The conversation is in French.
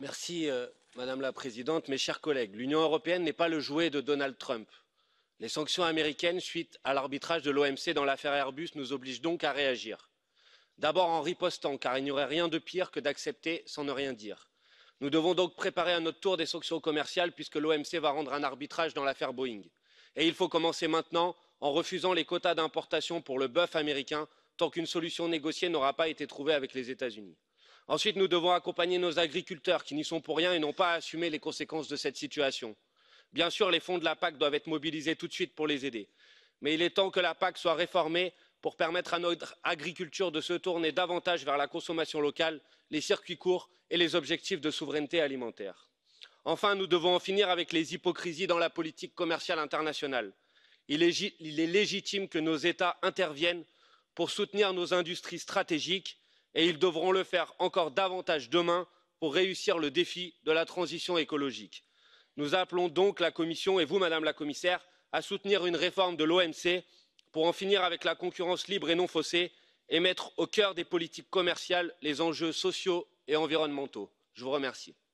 Merci euh, madame la présidente mes chers collègues l'union européenne n'est pas le jouet de donald trump. les sanctions américaines suite à l'arbitrage de l'omc dans l'affaire airbus nous obligent donc à réagir d'abord en ripostant car il n'y aurait rien de pire que d'accepter sans ne rien dire. nous devons donc préparer à notre tour des sanctions commerciales puisque l'omc va rendre un arbitrage dans l'affaire boeing et il faut commencer maintenant en refusant les quotas d'importation pour le bœuf américain tant qu'une solution négociée n'aura pas été trouvée avec les états unis ensuite nous devons accompagner nos agriculteurs qui n'y sont pour rien et n'ont pas à assumer les conséquences de cette situation. bien sûr les fonds de la pac doivent être mobilisés tout de suite pour les aider mais il est temps que la pac soit réformée pour permettre à notre agriculture de se tourner davantage vers la consommation locale les circuits courts et les objectifs de souveraineté alimentaire. enfin nous devons en finir avec les hypocrisies dans la politique commerciale internationale. il est légitime que nos états interviennent pour soutenir nos industries stratégiques et ils devront le faire encore davantage demain pour réussir le défi de la transition écologique. nous appelons donc la commission et vous madame la commissaire à soutenir une réforme de l'omc pour en finir avec la concurrence libre et non faussée et mettre au cœur des politiques commerciales les enjeux sociaux et environnementaux. je vous remercie.